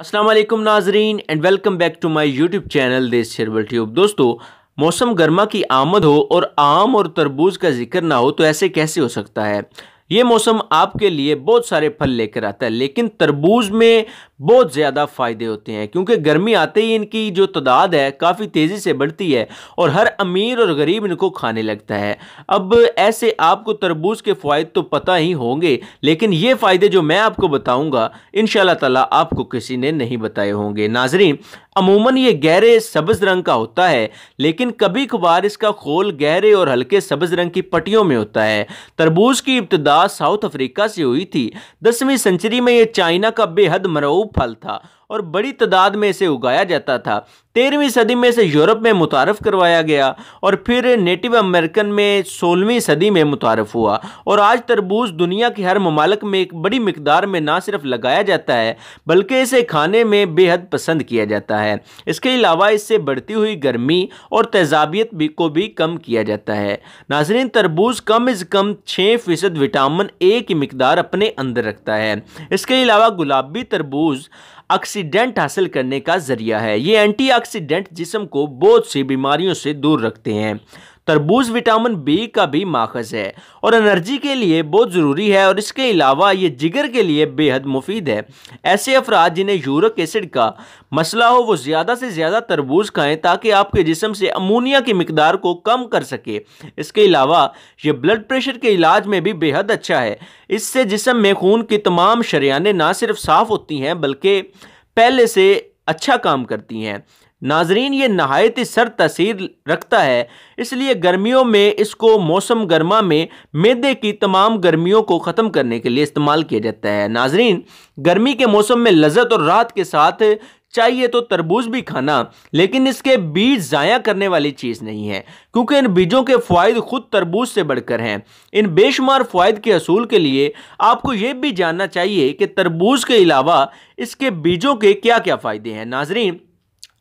असलम नाजरीन and welcome back to my YouTube channel देश शेरबल ट्यूब दोस्तों मौसम गर्मा की आमद हो और आम और तरबूज का जिक्र ना हो तो ऐसे कैसे हो सकता है ये मौसम आपके लिए बहुत सारे फल लेकर आता है लेकिन तरबूज में बहुत ज़्यादा फ़ायदे होते हैं क्योंकि गर्मी आते ही इनकी जो तादाद है काफ़ी तेज़ी से बढ़ती है और हर अमीर और गरीब इनको खाने लगता है अब ऐसे आपको तरबूज के फ़ायदे तो पता ही होंगे लेकिन ये फ़ायदे जो मैं आपको बताऊँगा इन ताला आपको किसी ने नहीं बताए होंगे नाजरीन अमूमन ये गहरे सब्ज रंग का होता है लेकिन कभी कभार इसका खोल गहरे और हल्के सब्ज रंग की पट्टियों में होता है तरबूज की इब्तदा साउथ अफ्रीका से हुई थी दसवीं सेंचुरी में यह चाइना का बेहद मरऊब फल था और बड़ी तादाद में इसे उगाया जाता था तेरहवीं सदी में इसे यूरोप में मुतारफ़ करवाया गया और फिर नेटिव अमेरिकन में सोलहवीं सदी में मुतारफ़ हुआ और आज तरबूज दुनिया के हर ममालक में एक बड़ी मकदार में ना सिर्फ लगाया जाता है बल्कि इसे खाने में बेहद पसंद किया जाता है इसके अलावा इससे बढ़ती हुई गर्मी और तेजाबियत भी को भी कम किया जाता है नाजरीन तरबूज कम अज़ कम छः फ़ीसद विटामिन ए की मकदार अपने अंदर रखता है इसके अलावा गुलाबी तरबूज ऑक्सीडेंट हासिल करने का जरिया है ये एंटीऑक्सीडेंट जिसम को बहुत सी बीमारियों से दूर रखते हैं तरबूज विटामिन बी का भी माखज है और एनर्जी के लिए बहुत ज़रूरी है और इसके अलावा ये जिगर के लिए बेहद मुफीद है ऐसे अफराद जिन्हें यूरिक एसिड का मसला हो वो ज़्यादा से ज़्यादा तरबूज खाएँ ताकि आपके जिसम से अमोनिया की मकदार को कम कर सके इसके अलावा ये ब्लड प्रेशर के इलाज में भी बेहद अच्छा है इससे जिसम में खून की तमाम शरियाने ना सिर्फ साफ़ होती हैं बल्कि पहले से अच्छा काम करती हैं नाजरीन ये नहायत सर तसीर रखता है इसलिए गर्मियों में इसको मौसम गर्मा में मैदे की तमाम गर्मियों को ख़त्म करने के लिए इस्तेमाल किया जाता है नाजरीन गर्मी के मौसम में लजत और रात के साथ चाहिए तो तरबूज भी खाना लेकिन इसके बीज ज़ाया करने वाली चीज़ नहीं है क्योंकि इन बीजों के फ़ायद ख़ुद तरबूज से बढ़कर हैं इन बेशुमार फ़ायद के असूल के लिए आपको ये भी जानना चाहिए कि तरबूज के अलावा इसके बीजों के क्या क्या फ़ायदे हैं नाजरीन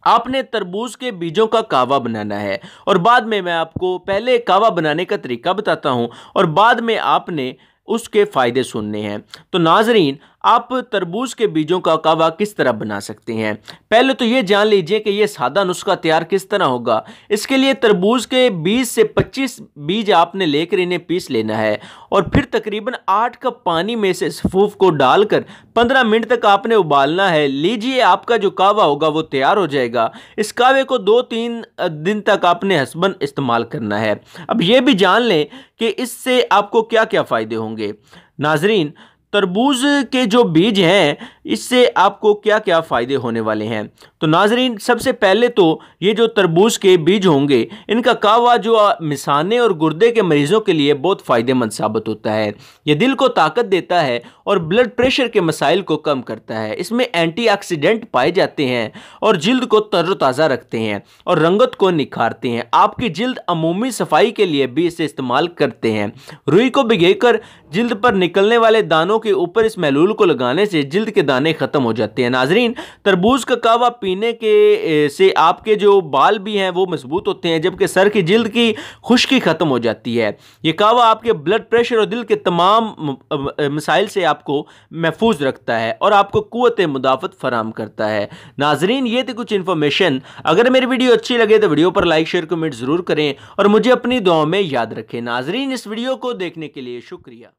आपने तरबूज के बीजों का कावा बनाना है और बाद में मैं आपको पहले कावा बनाने का तरीका बताता हूँ और बाद में आपने उसके फ़ायदे सुनने हैं तो नाजरीन आप तरबूज के बीजों का कावा किस तरह बना सकते हैं पहले तो ये जान लीजिए कि ये सादा नुस्खा तैयार किस तरह होगा इसके लिए तरबूज के 20 से 25 बीज आपने लेकर इन्हें पीस लेना है और फिर तकरीबन 8 कप पानी में से सफूफ को डालकर 15 मिनट तक आपने उबालना है लीजिए आपका जो कावा होगा वो तैयार हो जाएगा इस कावे को दो तीन दिन तक आपने हसबन इस्तेमाल करना है अब ये भी जान लें कि इससे आपको क्या क्या फ़ायदे होंगे नाजरीन तरबूज के जो बीज हैं इससे आपको क्या क्या फ़ायदे होने वाले हैं तो नाजरीन सबसे पहले तो ये जो तरबूज के बीज होंगे इनका कावा जो मिसाने और गुर्दे के मरीज़ों के लिए बहुत फ़ायदेमंद साबित होता है ये दिल को ताकत देता है और ब्लड प्रेशर के मसाइल को कम करता है इसमें एंटी पाए जाते हैं और जल्द को तरोताज़ा रखते हैं और रंगत को निखारते हैं आपकी जल्द अमूमी सफाई के लिए भी इसे इस्तेमाल करते हैं रुई को भिगे जिल्द पर निकलने वाले दानों के ऊपर इस महलूल को लगाने से जिल्द के दाने ख़त्म हो जाते हैं नाजरीन तरबूज का कावा पीने के से आपके जो बाल भी हैं वो मजबूत होते हैं जबकि सर की जल्द की खुश्की ख़त्म हो जाती है ये कावा आपके ब्लड प्रेशर और दिल के तमाम मिसाइल से आपको महफूज रखता है और आपको कुत मुदाफ़त फराम करता है नाजरीन ये थी कुछ इन्फॉर्मेशन अगर मेरी वीडियो अच्छी लगे तो वीडियो पर लाइक शेयर कमेंट ज़रूर करें और मुझे अपनी दुआओं में याद रखें नाजरीन इस वीडियो को देखने के लिए शुक्रिया